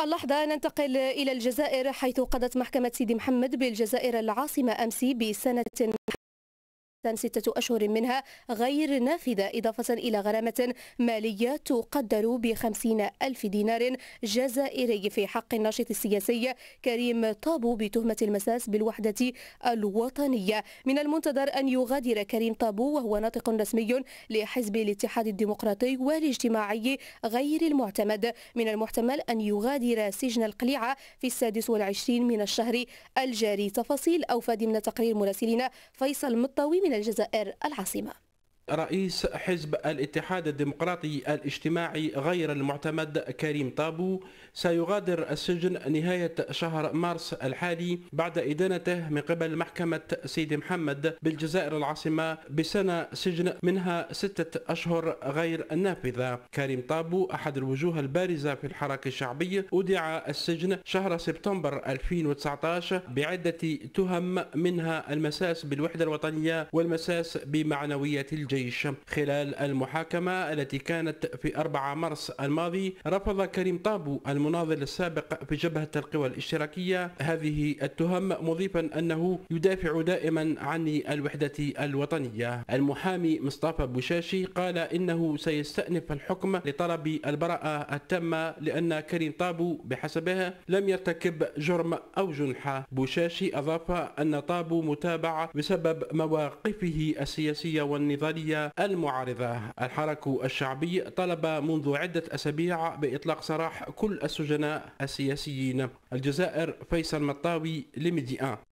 اللحظة ننتقل إلى الجزائر حيث قضت محكمة سيدي محمد بالجزائر العاصمة أمس بسنة ستة أشهر منها غير نافذة إضافة إلى غرامة مالية تقدر بخمسين ألف دينار جزائري في حق الناشط السياسي كريم طابو بتهمة المساس بالوحدة الوطنية من المنتظر أن يغادر كريم طابو وهو ناطق رسمي لحزب الاتحاد الديمقراطي والاجتماعي غير المعتمد من المحتمل أن يغادر سجن القليعة في السادس والعشرين من الشهر الجاري تفاصيل أوفى ضمن تقرير مراسلنا فيصل مطاوي من الجزائر العاصمه رئيس حزب الاتحاد الديمقراطي الاجتماعي غير المعتمد كريم طابو سيغادر السجن نهاية شهر مارس الحالي بعد إدانته من قبل محكمة سيدي محمد بالجزائر العاصمة بسنة سجن منها ستة أشهر غير نافذة كريم طابو أحد الوجوه البارزة في الحراك الشعبي أودع السجن شهر سبتمبر 2019 بعدة تهم منها المساس بالوحدة الوطنية والمساس بمعنويات الجيش الجيش خلال المحاكمة التي كانت في 4 مارس الماضي رفض كريم طابو المناضل السابق في جبهة القوى الاشتراكية هذه التهم مضيفا أنه يدافع دائما عن الوحدة الوطنية المحامي مصطفى بوشاشي قال إنه سيستأنف الحكم لطلب البراءة التامة لأن كريم طابو بحسبها لم يرتكب جرم أو جنحة بوشاشي أضاف أن طابو متابع بسبب مواقفه السياسية والنضالية الشعبية المعارضة الحرك الشعبي طلب منذ عدة أسابيع بإطلاق سراح كل السجناء السياسيين الجزائر فيصل مطاوي لميديان